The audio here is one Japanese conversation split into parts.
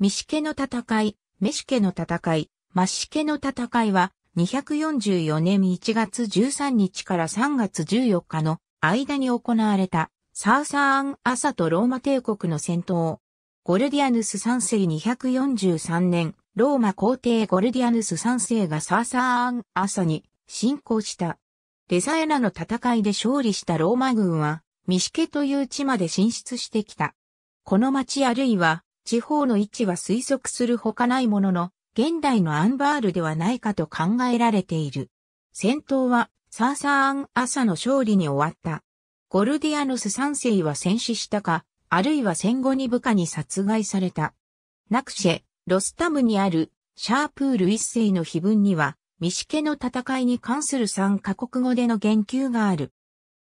ミシケの戦い、メシケの戦い、マシケの戦いは、244年1月13日から3月14日の間に行われた、サーサーン・アサとローマ帝国の戦闘。ゴルディアヌス3世243年、ローマ皇帝ゴルディアヌス3世がサーサーン・アサに侵攻した。レザエナの戦いで勝利したローマ軍は、ミシケという地まで進出してきた。この町あるいは、地方の位置は推測するほかないものの、現代のアンバールではないかと考えられている。戦闘はサーサーアン朝の勝利に終わった。ゴルディアノス三世は戦死したか、あるいは戦後に部下に殺害された。ナクシェ、ロスタムにあるシャープール一世の碑文には、ミシケの戦いに関する3カ国語での言及がある。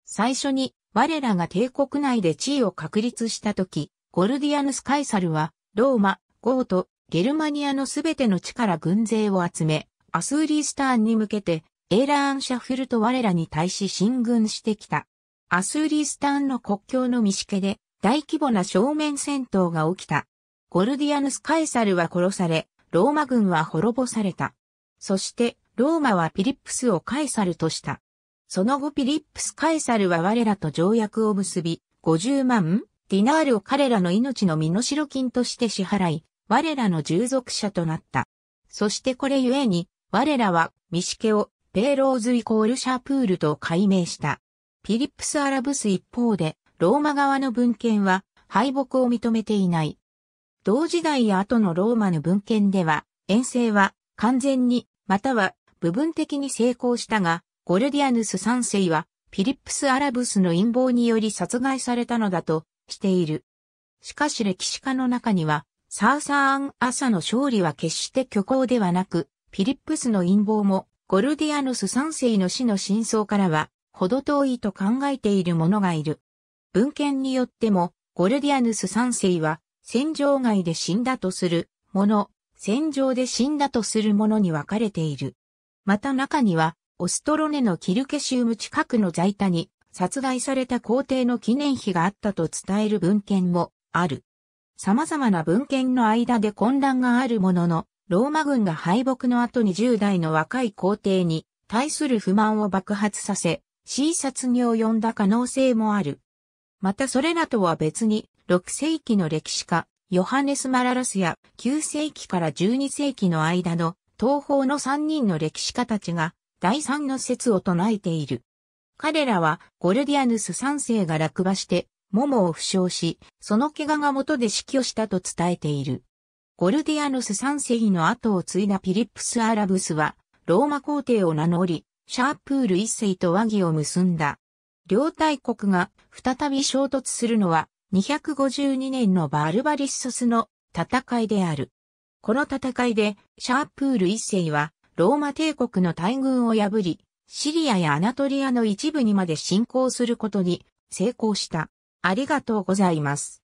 最初に、我らが帝国内で地位を確立した時、ゴルディアヌス・カイサルは、ローマ、ゴート、ゲルマニアのすべての地から軍勢を集め、アスーリースターンに向けて、エーラーン・シャフルと我らに対し進軍してきた。アスーリースターンの国境の見しけで、大規模な正面戦闘が起きた。ゴルディアヌス・カイサルは殺され、ローマ軍は滅ぼされた。そして、ローマはピリップスをカイサルとした。その後ピリップス・カイサルは我らと条約を結び、50万ディナールを彼らの命の身代金として支払い、我らの従属者となった。そしてこれゆえに、我らは、ミシケを、ペーローズイコールシャープールと改名した。ピリップス・アラブス一方で、ローマ側の文献は、敗北を認めていない。同時代や後のローマの文献では、遠征は完全に、または部分的に成功したが、ゴルディアヌス3世はフィリップス・アラブスの陰謀により殺害されたのだとしている。しかし歴史家の中には、サーサーン・アサの勝利は決して虚構ではなく、フィリップスの陰謀も、ゴルディアヌス3世の死の真相からは、ほど遠いと考えている者がいる。文献によっても、ゴルディアヌス3世は、戦場外で死んだとする、もの、戦場で死んだとするものに分かれている。また中には、オストロネのキルケシウム近くの在多に殺害された皇帝の記念碑があったと伝える文献もある。様々な文献の間で混乱があるものの、ローマ軍が敗北の後に10代の若い皇帝に対する不満を爆発させ、C 殺に及んだ可能性もある。またそれらとは別に、6世紀の歴史家、ヨハネス・マララスや9世紀から12世紀の間の東方の3人の歴史家たちが第三の説を唱えている。彼らはゴルディアヌス三世が落馬して、桃を負傷し、その怪我が元で死去したと伝えている。ゴルディアヌス三世の後を継いだピリップス・アラブスは、ローマ皇帝を名乗り、シャープール一世と和議を結んだ。両大国が再び衝突するのは、252年のバルバリッソスの戦いである。この戦いで、シャープール一世は、ローマ帝国の大軍を破り、シリアやアナトリアの一部にまで侵攻することに成功した。ありがとうございます。